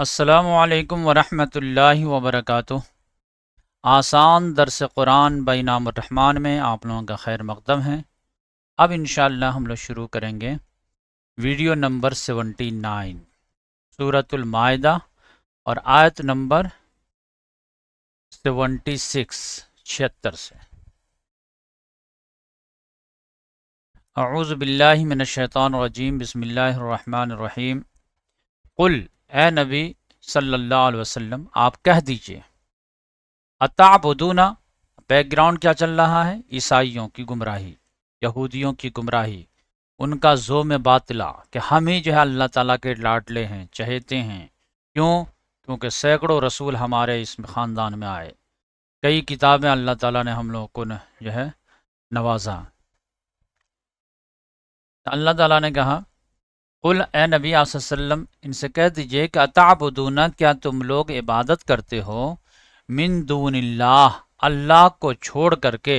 असलकम वरहमल वर्क़ आसान दरस कुरान बैनामरहमान में आप लोगों का खैर मकदम है अब इन हम लोग शुरू करेंगे वीडियो नंबर सेवेंटी नाइन सूरतलमायदा और आयत नंबर सेवेंटी सिक्स छिहत्तर से अऊज़बिल्लिमिनशैतरजीम बसमिल्लर रहीम कुल ए नबी सल्लल्लाहु अलैहि वसल्लम आप कह दीजिए अताबुदूना बैकग्राउंड क्या चल रहा है ईसाइयों की गुमराही यहूदियों की गुमराही उनका जो में बातला कि हम ही जो है अल्लाह ताला के लाडले हैं चहेते हैं क्यों क्योंकि सैकड़ों रसूल हमारे इस ख़ानदान में आए कई किताबें अल्लाह ताला ने हम लोगों को जो है नवाजा अल्लाह ताला ने कहा कुल ए नबी आसम इनसे कह दीजिए कि अताबूना क्या तुम लोग इबादत करते हो मिन दून अल्लाह को छोड़ करके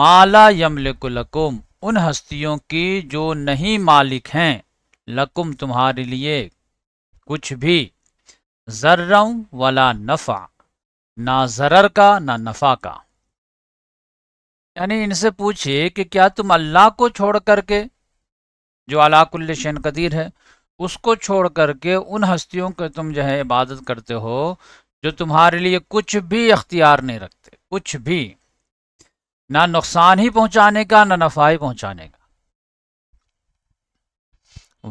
माला यमलकुलकुम उन हस्तियों की जो नहीं मालिक हैं लकुम तुम्हारे लिए कुछ भी जर्रम वाला नफ़ा ना जरर का ना नफ़ा का यानी इनसे पूछिए कि क्या तुम अल्लाह को छोड़ करके जो अलाकुल्ल शन कदीर है उसको छोड़ करके उन हस्तियों को तुम जो है इबादत करते हो जो तुम्हारे लिए कुछ भी अख्तियार नहीं रखते कुछ भी ना नुकसान ही पहुंचाने का ना नफा ही पहुंचाने का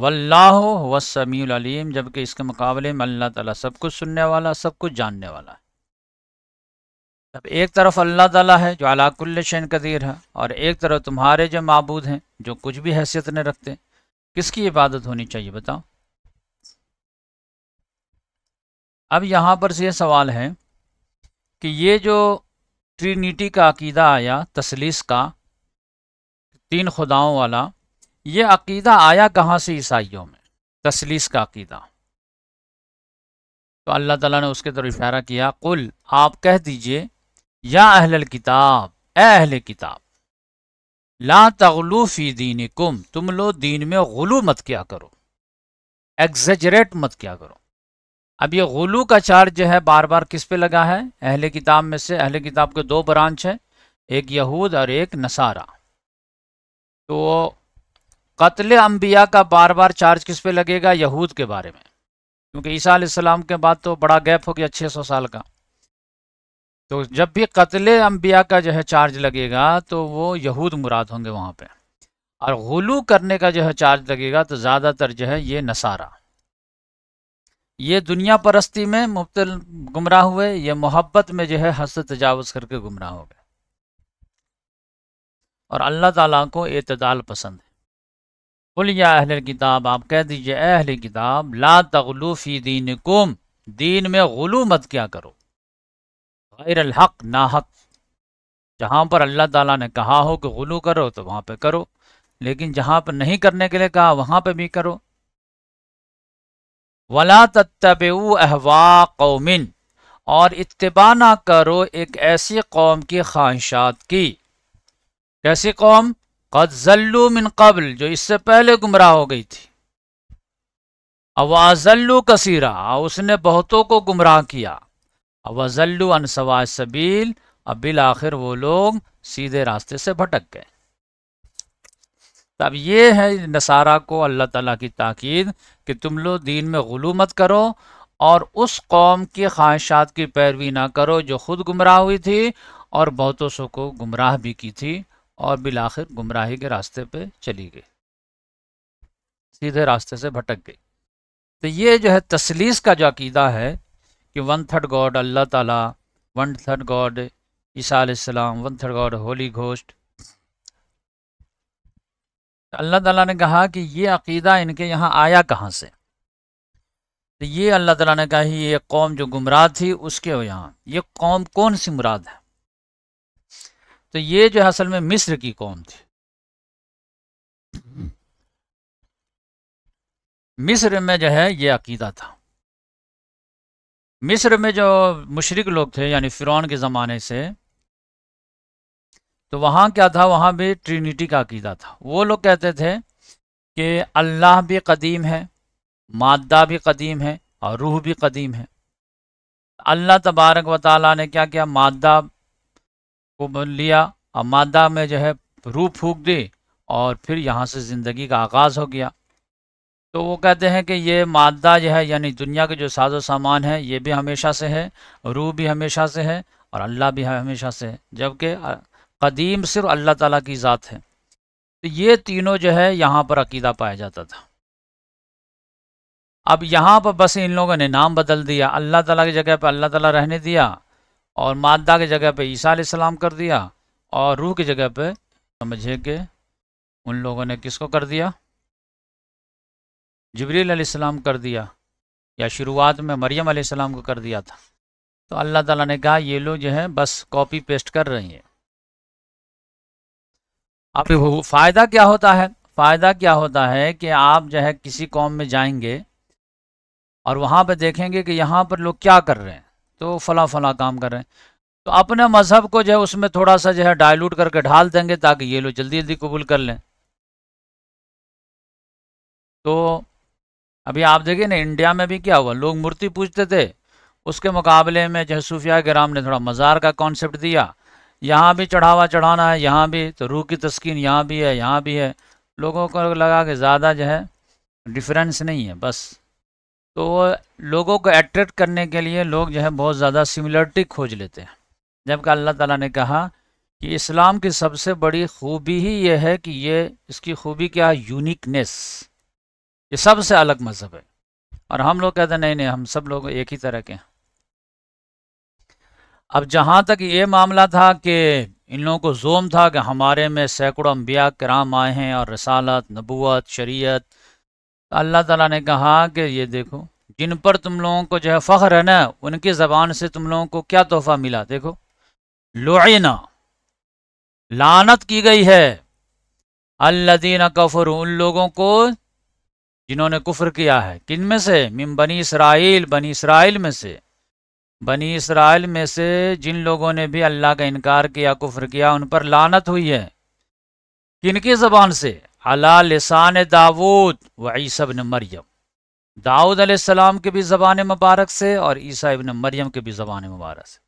वल्लाह वसमीम जबकि इसके मुकाबले में अल्लाह तला सब कुछ सुनने वाला सब कुछ जानने वाला है अब एक तरफ अल्लाह तला है जो अलाकुल्ल शन कदीर है और एक तरफ तुम्हारे जो मबूद हैं जो कुछ भी हैसियत नहीं रखते किसकी इबादत होनी चाहिए बताओ अब यहाँ पर से यह सवाल है कि ये जो ट्रिनिटी का अकीदा आया तसलीस का तीन खुदाओं वाला ये अकीदा आया कहाँ से ईसाइयों में तसलीस का अकीदा तो अल्लाह ताला ने उसके तरफ इशारा किया कुल आप कह दीजिए या अहल किताब ए अहल किताब ला तगलू फी दीन कुम तुम लोग दीन में गुलू मत क्या करो एग्जरेट मत क्या करो अब ये गुलू का चार्ज जो है बार बार किस पे लगा है अहले किताब में से अहले किताब के दो ब्रांच हैं एक यहूद और एक नसारा तो कत्ल अम्बिया का बार बार चार्ज किस पे लगेगा यहूद के बारे में क्योंकि ईसा के बाद तो बड़ा गैप हो गया 600 साल का तो जब भी कत्ल अम्बिया का जो है चार्ज लगेगा तो वो यहूद मुराद होंगे वहाँ पे और गुलू करने का जो है चार्ज लगेगा तो ज़्यादातर जो है ये नसारा ये दुनिया परस्ती में मुबतल गुमराह हुए ये मोहब्बत में जो है हंस तजावज़ करके गुमराह हो गए और अल्लाह ताला को अतदाल पसंद है या अहल किताब आप कह दीजिए अहल किताब ला तगलू फ़ी दीन कुम दीन में गुलू मत क्या करो गैर हक ना हक जहाँ पर अल्लाह ताला ने कहा हो कि गुलू करो तो वहाँ पे करो लेकिन जहाँ पर नहीं करने के लिए कहा वहाँ पे भी करो वला तब अहवा कौमिन और इतबा ना करो एक ऐसी कौम की ख्वाहिशात की कैसी कौम कदजल्लू मिन कबल जो इससे पहले गुमराह हो गई थी अवाजल्लू कसीरा उसने बहुतों को गुमराह किया वजल्लू अनसवा सबील अब बिल आखिर वो लोग सीधे रास्ते से भटक गए तब ये है नसारा को अल्लाह ताला की ताकीद कि तुम लोग दीन में गुलू मत करो और उस कौम की ख्वाहिशात की पैरवी ना करो जो खुद गुमराह हुई थी और बहुतों सो को गुमराह भी की थी और बिल आखिर गुमराही के रास्ते पे चली गई सीधे रास्ते से भटक गई तो ये जो है तसलीस का जो अकीदा है कि वन थर्ड गॉड अल्लाह ताला वन थर्ड गॉड ईसा सलाम one third god holy ghost अल्लाह ताला ने कहा कि ये अकीदा इनके यहाँ आया कहाँ से तो ये अल्लाह ताला ने कहा ये कौम जो गुमराह थी उसके हो यहाँ ये कौम कौन सी मुराद है तो ये जो असल में मिस्र की कौम थी मिस्र में जो है ये अकीदा था मिस्र में जो मुशरक लोग थे यानी फ़िरौन के ज़माने से तो वहाँ क्या था वहाँ भी ट्रिनिटी का अकीदा था वो लोग कहते थे कि अल्लाह भी कदीम है मादा भी कदीम है और रूह भी कदीम है अल्लाह तबारक व ताली ने क्या किया मादा को लिया और मादा में जो है रूह फूक दी और फिर यहाँ से ज़िंदगी का आगाज़ हो गया तो वो कहते हैं कि ये मादा जो है यानी दुनिया के जो साजो सामान है ये भी हमेशा से है रूह भी हमेशा से है और अल्लाह भी हमेशा से है जबकि कदीम सिर्फ अल्लाह ताला की ज़ात है तो ये तीनों जो है यहाँ पर अकीदा पाया जाता था अब यहाँ पर बस इन लोगों ने नाम बदल दिया अल्लाह ताला की जगह पर अल्लाह ताला रहने दिया और मादा की जगह पर ईसा सलाम कर दिया और रूह की जगह पर समझिए कि उन लोगों ने किसको कर दिया जबरील कर दिया या शुरुआत में मरियम आसमाम को कर दिया था तो अल्लाह ताला ने कहा ये लोग जो है बस कॉपी पेस्ट कर रही हैं आप फ़ायदा क्या होता है फ़ायदा क्या होता है कि आप जो है किसी कौम में जाएंगे और वहाँ पर देखेंगे कि यहाँ पर लोग क्या कर रहे हैं तो फ़ला फ़ला काम कर रहे हैं तो अपने मज़हब को जो है उसमें थोड़ा सा जो है डायलूट करके ढाल देंगे ताकि ये लोग जल्दी जल्दी कबूल कर लें तो अभी आप देखिए ना इंडिया में भी क्या हुआ लोग मूर्ति पूजते थे उसके मुकाबले में जो सूफिया ग्राम ने थोड़ा मज़ार का कॉन्सेप्ट दिया यहाँ भी चढ़ावा चढ़ाना है यहाँ भी तो रूह की तस्किन यहाँ भी है यहाँ भी है लोगों को लगा कि ज़्यादा जो है डिफरेंस नहीं है बस तो लोगों को अट्रैक्ट करने के लिए लोग जो है बहुत ज़्यादा सिमिलरिटी खोज लेते हैं जबकि अल्लाह ताला ने कहा कि इस्लाम की सबसे बड़ी खूबी ही ये है कि ये इसकी खूबी क्या यूनिकनेस ये सबसे अलग मज़हब है और हम लोग कहते हैं नहीं नहीं हम सब लोग एक ही तरह के हैं अब जहां तक ये मामला था कि इन लोगों को जोम था कि हमारे में सैकड़ों अम्बिया कराम आए हैं और रसालत नबूत शरीयत अल्लाह ताला ने कहा कि ये देखो जिन पर तुम लोगों को जो है फ़ख्र है ना उनकी ज़बान से तुम लोगों को क्या तोहफ़ा मिला देखो लोना लानत की गई है अल्लादीन कफर उन लोगों को जिन्होंने कुफ़र किया है किन में से मिम बनी इसराइल बनी इसराइल में से बनी इसराइल में से जिन लोगों ने भी अल्लाह का इनकार किया कुफर किया उन पर लानत हुई है किनकी ज़बान से अला लसान दाऊद व ईसा इबन मरियम दाऊद अलैहिस्सलाम के भी ज़बान मुबारक से और ईसा इबन मरियम के भी ज़बान मुबारक से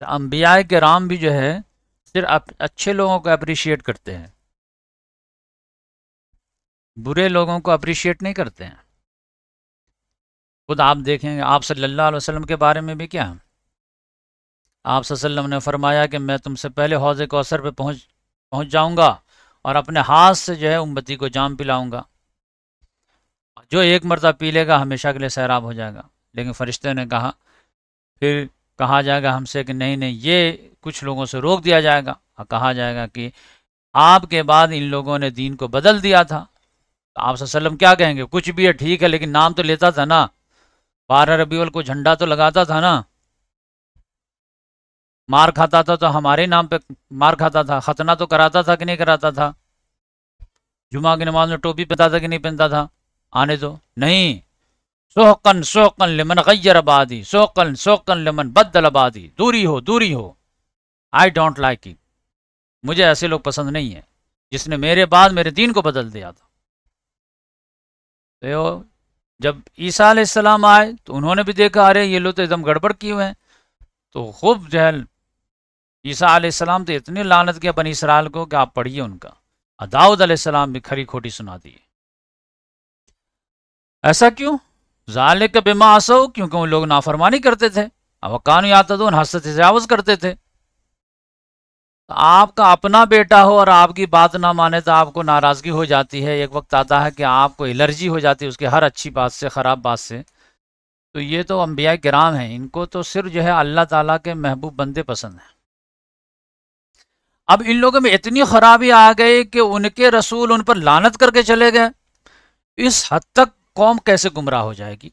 तो अम्बिया के राम भी जो है सिर्फ अच्छे लोगों को अप्रिशिएट करते हैं बुरे लोगों को अप्रिशिएट नहीं करते हैं खुद आप देखेंगे आप सल्लल्लाहु अलैहि वसल्लम के बारे में भी क्या आप सल्लम ने फरमाया कि मैं तुमसे पहले हौज कौसर पे पहुंच पहुंच जाऊंगा और अपने हाथ से जो है उम्मती को जाम पिलाऊंगा जो एक मरतब पी लेगा हमेशा के लिए सैराब हो जाएगा लेकिन फरिश्ते ने कहा फिर कहा जाएगा हमसे कि नहीं नहीं ये कुछ लोगों से रोक दिया जाएगा और कहा जाएगा कि आपके बाद इन लोगों ने दीन को बदल दिया था तो आप सल्लम क्या कहेंगे कुछ भी है ठीक है लेकिन नाम तो लेता था ना बारह रबीवल को झंडा तो लगाता था ना मार खाता था तो हमारे नाम पे मार खाता था खतना तो कराता था कि नहीं कराता था जुमा की नमाज में टोपी पहनता था कि नहीं पहनता था आने दो नहीं सोहकन सोहकन लेमन गैर आबादी सोहकन सोहकन लेमन बदल आबादी दूरी हो दूरी हो आई डोंट लाइक इट मुझे ऐसे लोग पसंद नहीं है जिसने मेरे बाद मेरे दीन को बदल दिया था तो जब ईसा आसमाम आए तो उन्होंने भी देखा अरे ये लोग तो एकदम गड़बड़ किए हुए हैं तो खूब जो है ईसा आसमाम तो इतनी लानत किया बनी इसराइल को कि आप पढ़िए उनका अदाउद आसमाम भी खरी खोटी सुना दिए ऐसा क्यों जाले का बेमा आसो क्योंकि उन लोग नाफरमानी करते थे अब तो उन हस्त तजावज करते थे तो आपका अपना बेटा हो और आपकी बात ना माने तो आपको नाराज़गी हो जाती है एक वक्त आता है कि आपको एलर्जी हो जाती है उसके हर अच्छी बात से ख़राब बात से तो ये तो अम्बिया ग्राम है इनको तो सिर्फ जो है अल्लाह ताला के महबूब बंदे पसंद हैं अब इन लोगों में इतनी ख़राबी आ गई कि उनके रसूल उन पर लानत करके चले गए इस हद तक कौम कैसे गुमराह हो जाएगी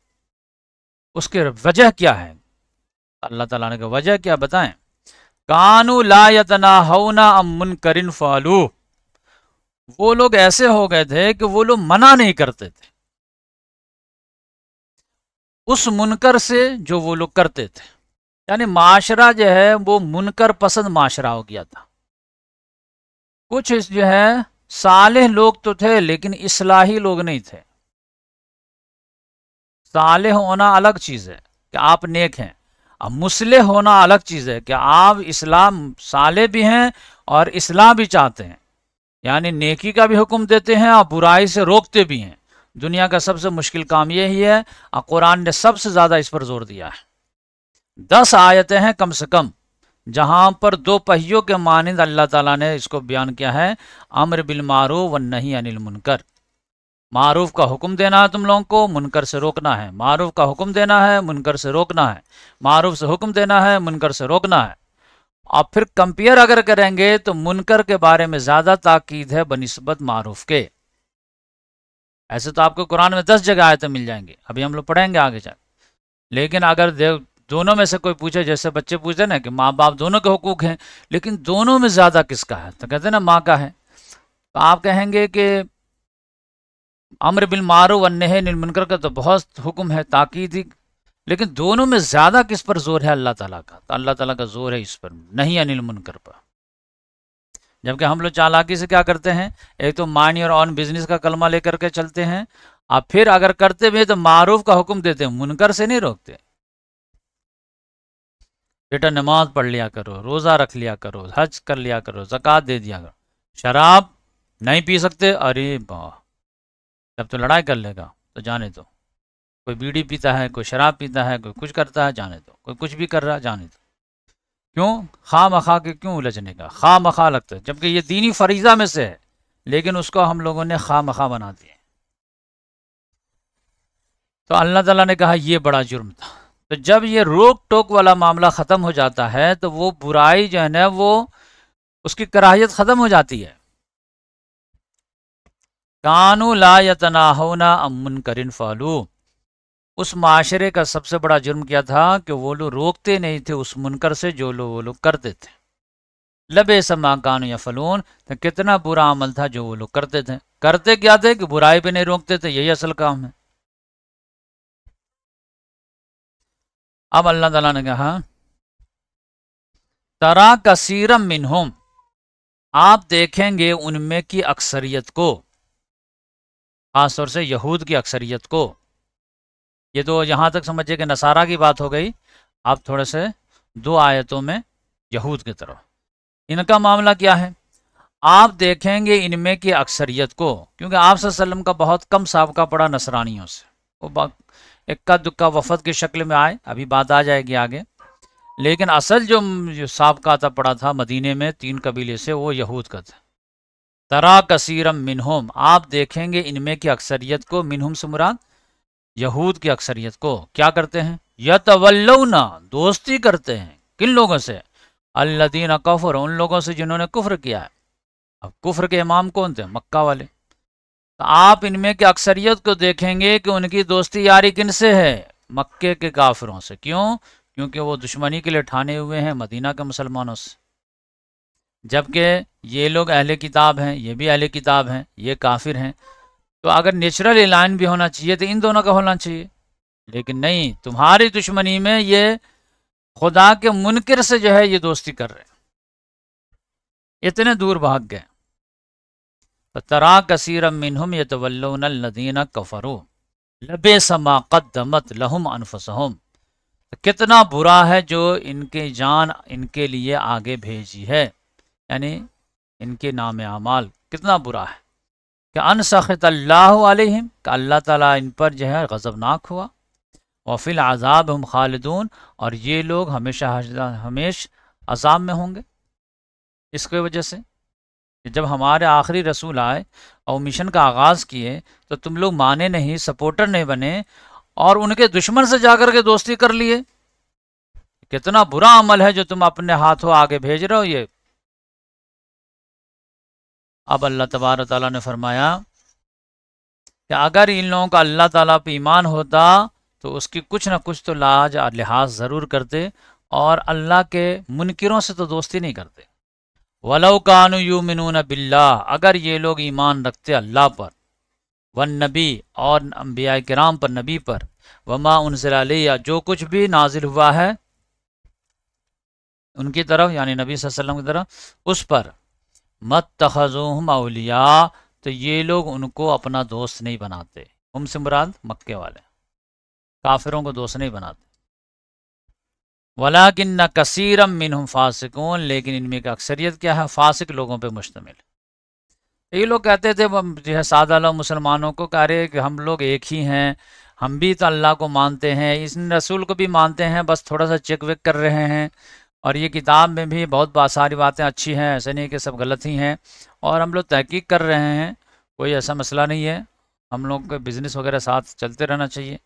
उसके वजह क्या है अल्लाह तला ने कहा वजह क्या बताएं कानू लातना हौना अमन करिन फालू वो लोग ऐसे हो गए थे कि वो लोग मना नहीं करते थे उस मुनकर से जो वो लोग करते थे यानी माशरा जो है वो मुनकर पसंद माशरा हो गया था कुछ जो है साले लोग तो थे लेकिन इसलाही लोग नहीं थे साले होना अलग चीज़ है कि आप नेक हैं अब मुसलह होना अलग चीज़ है कि आप इस्लाम साले भी हैं और इस्लाम भी चाहते हैं यानी नेकी का भी हुक्म देते हैं और बुराई से रोकते भी हैं दुनिया का सबसे मुश्किल काम यही है और कुरान ने सबसे ज़्यादा इस पर जोर दिया है दस आयतें हैं कम से कम जहाँ पर दो पहियों के मानंद अल्लाह ताला ने इसको बयान किया है अमर बिलमारू व नहीं अनिल मुनकर मारूफ का हुक्म देना है तुम लोगों को मुनकर से रोकना है मारूफ का हुक्म देना है मुनकर से रोकना है मारूफ से हुक्म देना है मुनकर से रोकना है और फिर कंपेयर अगर करेंगे तो मुनकर के बारे में ज़्यादा ताकीद है बनस्बत मारूफ के ऐसे तो आपको कुरान में दस जगह आयतें मिल जाएंगी अभी हम लोग पढ़ेंगे आगे जाकर लेकिन अगर दोनों में से कोई पूछे जैसे बच्चे पूछते ना कि माँ बाप दोनों के हकूक हैं लेकिन दोनों में ज़्यादा किसका है तो कहते ना माँ का है तो आप कहेंगे कि अमर बिल मारो व नह मुनकर का तो बहुत हुक्म है ही लेकिन दोनों में ज़्यादा किस पर जोर है अल्लाह ताला का तो अल्लाह ताला का जोर है इस पर नहीं अनिल मुनकर पर जबकि हम लोग चालाकी से क्या करते हैं एक तो मानी और ऑन बिजनेस का कलमा लेकर के चलते हैं और फिर अगर करते भी तो मारूफ का हुक्म देते हैं मुनकर से नहीं रोकते बेटा नमाज पढ़ लिया करो रोज़ा रख लिया करो हज कर लिया करो जक़ात दे दिया करो शराब नहीं पी सकते अरे वाह जब तो लड़ाई कर लेगा तो जाने दो कोई बीड़ी पीता है कोई शराब पीता है कोई कुछ करता है जाने दो कोई कुछ भी कर रहा है जाने दो क्यों खा मखा के क्यों उलझने का खा मखा लगता है जबकि ये दीनी फरीजा में से है लेकिन उसको हम लोगों ने खा मखा बना दिया तो अल्लाह तला ने कहा यह बड़ा जुर्म था तो जब ये रोक टोक वाला मामला ख़त्म हो जाता है तो वो बुराई जो है ना वो उसकी कराहियत ख़त्म हो जाती है कानू ला होना अमन करिन फालू उस माशरे का सबसे बड़ा जुर्म क्या था कि वो लोग रोकते नहीं थे उस मुनकर से जो लोग वो लोग करते थे लबे समा कानू या फलून तो कितना बुरा अमल था जो वो लोग करते थे करते क्या थे कि बुराई पे नहीं रोकते थे यही असल काम है अब अल्लाह तला ने कहा तरा कसीरम मिनहुम आप देखेंगे उनमें की अक्सरियत को ख़ास तौर से यहूद की अक्सरियत को ये तो यहाँ तक समझिए कि नसारा की बात हो गई आप थोड़े से दो आयतों में यहूद की तरफ इनका मामला क्या है आप देखेंगे इनमें की अक्सरियत को क्योंकि आप सल्लम का बहुत कम सबका पड़ा नसरानियों से वो इक्का दुक्का वफद की शक्ल में आए अभी बात आ जाएगी आगे लेकिन असल जो, जो सबका था पड़ा था मदीने में तीन कबीले से वो यहूद का था तरा कसीरम मिनहुम आप देखेंगे इनमें की अक्सरियत को मिनहुम से मुराद यहूद की अक्सरियत को क्या करते हैं यतवल्लना दोस्ती करते हैं किन लोगों से अल्लादीन कफर उन लोगों से जिन्होंने कुफर किया है अब कुफर के इमाम कौन थे मक्का वाले तो आप इनमें की अक्सरियत को देखेंगे कि उनकी दोस्ती यारी किन से है मक्के के काफिरों से क्यों क्योंकि वो दुश्मनी के लिए ठाने हुए हैं मदीना के मुसलमानों से जबकि ये लोग अहले किताब हैं ये भी अहले किताब हैं ये काफिर हैं तो अगर नेचुरल एलाइन भी होना चाहिए तो इन दोनों का होना चाहिए लेकिन नहीं तुम्हारी दुश्मनी में ये खुदा के मुनकर से जो है ये दोस्ती कर रहे हैं इतने दूर भाग गए तरा कसीरम मिनहुम ये तवल्लदीन कफरो लबे समा कदमत लहुम अनफसहम तो कितना बुरा है जो इनके जान इनके लिए आगे भेजी है यानी इनके नाम अमाल कितना बुरा है कि अन सख़त का अल्लाह ताला इन पर जो है गज़बनाक हुआ वफिल आज़ाब हम खालदून और ये लोग हमेशा हमेश अजाब में होंगे इसके वजह से जब हमारे आखिरी रसूल आए और मिशन का आगाज़ किए तो तुम लोग माने नहीं सपोर्टर नहीं बने और उनके दुश्मन से जाकर के दोस्ती कर लिए कितना बुरा अमल है जो तुम अपने हाथों आगे भेज रहे हो ये अब अल्लाह तबार तला ने फरमाया कि अगर इन लोगों का अल्लाह ताला पे ईमान होता तो उसकी कुछ ना कुछ तो लाज और लिहाज ज़रूर करते और अल्लाह के मुनकरों से तो दोस्ती नहीं करते वलो कानू यू मिनून बिल्ला अगर ये लोग ईमान रखते अल्लाह पर वन नबी और अम्बिया कराम पर नबी पर वमा उनसरा या जो कुछ भी नाजिल हुआ है उनकी तरफ यानी नबी वसल्लम की तरफ उस पर मत तखजुम अलिया तो ये लोग उनको अपना दोस्त नहीं बनाते हम से मुराद मक्के वाले काफिरों को दोस्त नहीं बनाते वला किन न कसरम मिन फासिकों लेकिन इनमें का अक्सरियत क्या है फासिक लोगों पर मुश्तमिल ये लोग कहते थे जो है सादा मुसलमानों को कह रहे कि हम लोग एक ही हैं हम भी तो अल्लाह को मानते हैं इस रसूल को भी मानते हैं बस थोड़ा सा चेक वेक कर रहे हैं और ये किताब में भी बहुत सारी बातें अच्छी हैं ऐसे नहीं कि सब गलत ही हैं और हम लोग तहकीक कर रहे हैं कोई ऐसा मसला नहीं है हम लोग के बिज़नेस वगैरह साथ चलते रहना चाहिए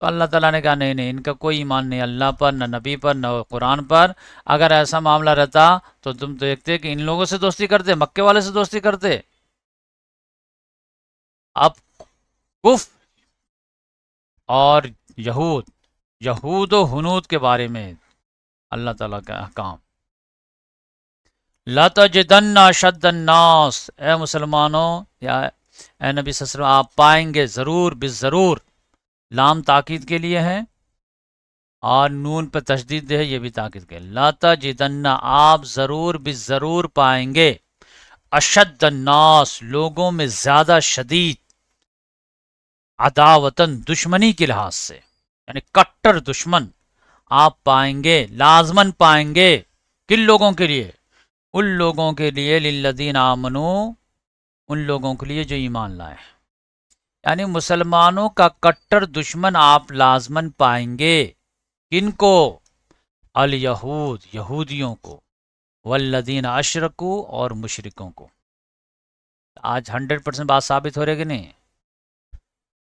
तो अल्लाह ताला ने कहा नहीं नहीं इनका कोई ईमान नहीं अल्लाह पर न नबी पर न कुरान पर अगर ऐसा मामला रहता तो तुम तो देखते कि इन लोगों से दोस्ती करते मक्के वाले से दोस्ती करते अब कुफ और यहूद यहूद हनूद के बारे में अल्लाह तला का अहकाम लतजन्ना शदन्नास ए मुसलमानों या ए नबी ससर आप पाएंगे ज़रूर जरूर लाम ताक़द के लिए है और नून पर तशदीद है ये भी ताक़द के जिदन्ना आप ज़रूर जरूर पाएंगे अशदन्नास लोगों में ज़्यादा शदीद अदावतन दुश्मनी के लिहाज से यानी कट्टर दुश्मन आप पाएंगे लाजमन पाएंगे किन लोगों के लिए उन लोगों के लिए लिल्लदीन आमनु उन लोगों के लिए जो ईमान लाए यानी मुसलमानों का कट्टर दुश्मन आप लाजमन पाएंगे किनको अल यहूद यहूदियों को वल्लदीन अशरकू और मुशरकों को आज हंड्रेड परसेंट बात साबित हो रही है कि नहीं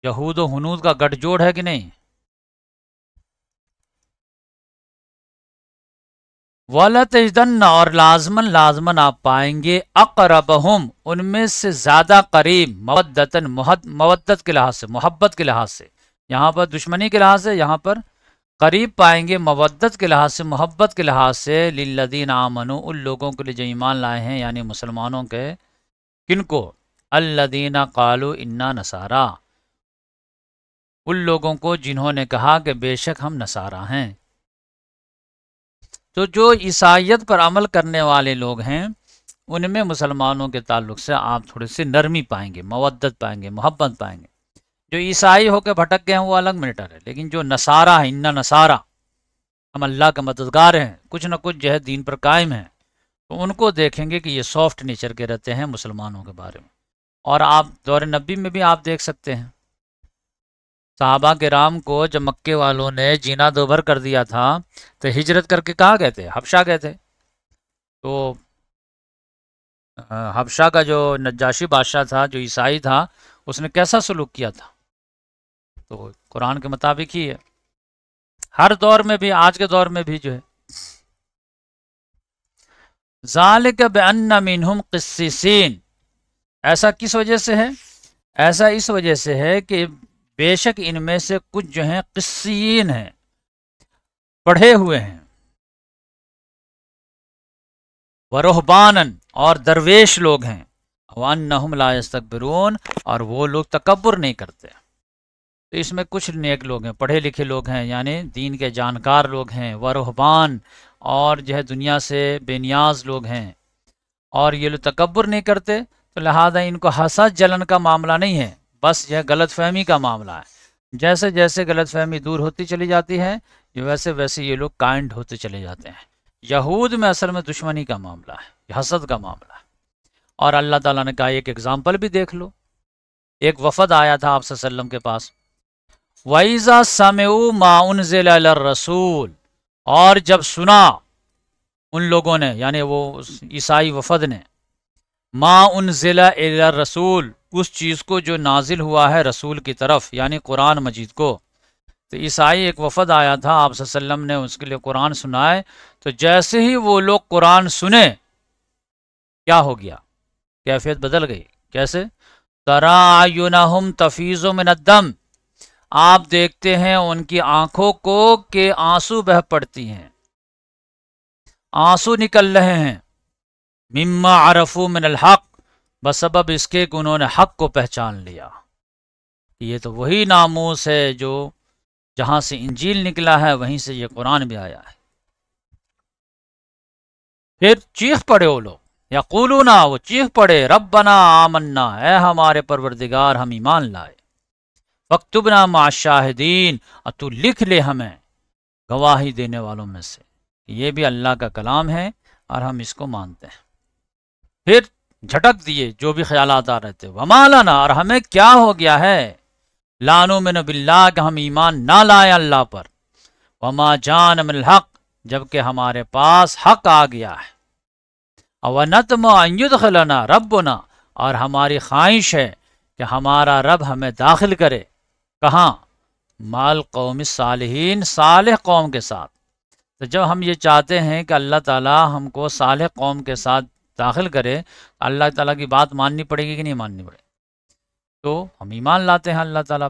यहूद हनूद का गठजोड़ है कि नहीं वलत और लाजमन लाजमन आप पाएंगे अकरब हम उनमें से ज़्यादा करीब मवदतन मवदत के लिहाज से मोहब्बत के लिहाज से यहाँ पर दुश्मनी के लिहाज से यहाँ पर करीब पाएंगे मवदत के लिहाज से मोहब्बत के लिहाज से लिल्लदीन आमनु उन लोगों के लिए जो ईमान लाए हैं यानी मुसलमानों के किनको अल्लदीना कालू इन्ना नसारा उन लोगों को जिन्होंने कहा कि बेशक हम नसारा हैं तो जो ईसाइत पर अमल करने वाले लोग हैं उनमें मुसलमानों के ताल्लुक से आप थोड़ी सी नरमी पाएंगे मवदत पाएंगे मोहब्बत पाएंगे जो ईसाई होकर भटक गए हैं वो अलग मिनटर है लेकिन जो नसारा है इन्ना नसारा हम अल्लाह के मददगार हैं कुछ ना कुछ जो है दीन पर कायम है तो उनको देखेंगे कि ये सॉफ्ट नेचर के रहते हैं मुसलमानों के बारे में और आप दौर नबी में भी आप देख सकते हैं साहबा के राम को जब मक्के वालों ने जीना दोबर कर दिया था तो हिजरत करके कहाँ गए थे हबशा गए थे तो हबशा का जो नजाशी बादशाह था जो ईसाई था उसने कैसा सलूक किया था तो कुरान के मुताबिक ही है हर दौर में भी आज के दौर में भी जो है जालिक किस्सीन ऐसा किस वजह से है ऐसा इस वजह से है कि बेशक इनमें से कुछ जो हैं किस्सीन हैं पढ़े हुए हैं वरोहबानन और दरवेश लोग हैं अवान नहम लास्तकबरून और वो लोग तकबर नहीं करते तो इसमें कुछ नेक लोग हैं पढ़े लिखे लोग हैं यानी दीन के जानकार लोग हैं वरोहबान और जो है दुनिया से बेनियाज लोग हैं और ये लोग तकबर नहीं करते तो लिहाजा इनको हसद जलन का मामला नहीं है बस यह गलतफहमी का मामला है जैसे जैसे गलतफहमी दूर होती चली जाती है वैसे वैसे ये लोग काइंड होते चले जाते हैं यहूद में असल में दुश्मनी का मामला है हसद का मामला है और अल्लाह ताला ने कहा एक एग्ज़ाम्पल भी देख लो एक वफद आया था आप सल्लम के पास वईज़ा समय माउन रसूल और जब सुना उन लोगों ने यानी वो ईसाई वफद ने माउन ज़िला रसूल उस चीज़ को जो नाजिल हुआ है रसूल की तरफ यानी कुरान मजीद को तो ईसाई एक वफद आया था आप सल्लम ने उसके लिए कुरान सुनाए तो जैसे ही वो लोग कुरान सुने क्या हो गया कैफियत बदल गई कैसे तरा तफीजो में नदम आप देखते हैं उनकी आंखों को के आंसू बह पड़ती हैं आंसू निकल रहे हैं मिम्मा अरफू मिनल हक बस अब इसके उन्होंने हक को पहचान लिया ये तो वही नामोस है जो जहाँ से इंजील निकला है वहीं से ये कुरान भी आया है फिर चीख पड़े वो लोग या ना वो चीख पड़े रब बना आमन्ना है हमारे परवरदिगार हम ईमान लाए वक्तुबना माशाहिदीन और तू लिख ले हमें गवाही देने वालों में से ये भी अल्लाह का कलाम है और हम इसको मानते हैं फिर झटक दिए जो भी ख्याल आ रहे थे वमालाना और हमें क्या हो गया है लानो में नबिल्ला के हम ईमान ना लाए अल्लाह पर वमा जान मिल हक जबकि हमारे पास हक आ गया है अवनत मयुद खलना रबना और हमारी ख्वाहिश है कि हमारा रब हमें दाखिल करे कहाँ माल कौम सालहीन साल कौम के साथ तो जब हम ये चाहते हैं कि अल्लाह ताला हमको साल कौम के साथ दाखिल करे तो अल्लाह ताला की बात माननी पड़ेगी कि नहीं माननी पड़ेगी तो हम ईमान लाते हैं अल्लाह ताला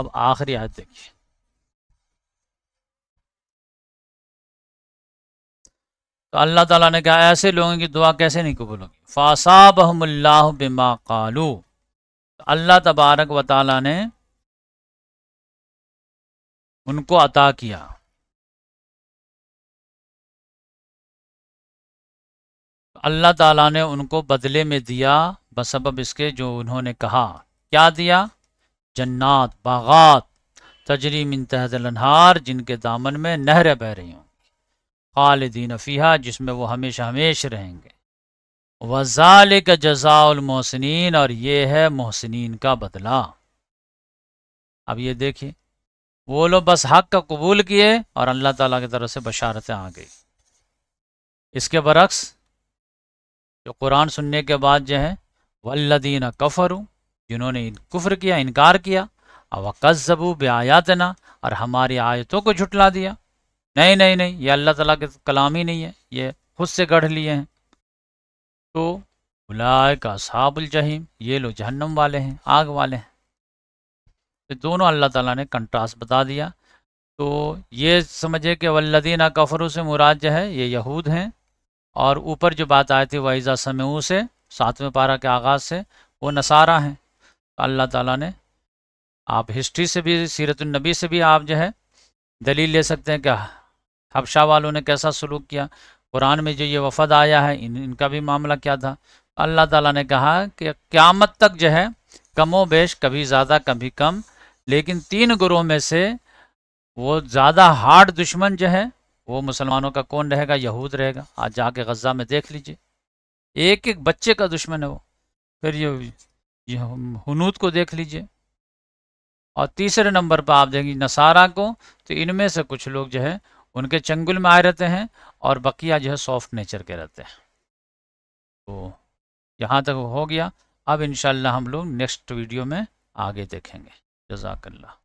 अब आखिरी आयत देखिए तो अल्लाह ताला ने कहा ऐसे लोगों की दुआ कैसे नहीं कबूल होगी फ़ासाबहमल्ला बिमा कालू तो अल्लाह तबारक व ने उनको अता किया अल्लाह ताला ने उनको बदले में दिया बसब इसके जो उन्होंने कहा क्या दिया जन्नात बागात तजरी मिन तहदलनहार जिनके दामन में नहरें बह रही होंगी खालदीन अफीहा जिसमें वो हमेशा हमेश रहेंगे वजाल का जजाउलमोहसिन और ये है मोहसिन का बदला अब ये देखिए वो लोग बस हक का कबूल किए और अल्लाह ताला की तरफ से बशारतें आ गई इसके बरक्स जो कुरान सुनने के बाद जो है वल्लदीन कफ़रू जिन्होंने कुफ्र किया इनकार किया और कस्बू बेआयातना और हमारी आयतों को झुटला दिया नहीं नहीं नहीं ये अल्लाह तला के कलाम ही नहीं है ये खुद से गढ़ लिए हैं तो बुलाए का साबुल जहीम ये लो जहन्नम वाले हैं आग वाले हैं तो दोनों अल्लाह ताला ने कंट्रास्ट बता दिया तो ये समझे कि वल्लदीन कफरों से मुराद जो है ये यहूद हैं और ऊपर जो बात आए थी वाइजा समूह से सातवें पारा के आगाज़ से वो नसारा हैं अल्लाह ताला ने आप हिस्ट्री से भी सीरतुलनबी से भी आप जो है दलील ले सकते हैं कि हबशा वालों ने कैसा सलूक किया कुरान में जो ये वफद आया है इन इनका भी मामला क्या था अल्लाह ताला ने कहा कि क़्यामत तक जो है कमो बेश कभी ज़्यादा कभी कम लेकिन तीन गुरों में से वो ज़्यादा हार्ड दुश्मन जो है वो मुसलमानों का कौन रहेगा यहूद रहेगा आज जाके गज़ा में देख लीजिए एक एक बच्चे का दुश्मन है वो फिर ये, हनूद को देख लीजिए और तीसरे नंबर पर आप देखेंगे नसारा को तो इनमें से कुछ लोग जो है उनके चंगुल में आए रहते हैं और बकिया जो है सॉफ्ट नेचर के रहते हैं तो यहाँ तक हो गया अब इन हम लोग नेक्स्ट वीडियो में आगे देखेंगे जजाकल्ला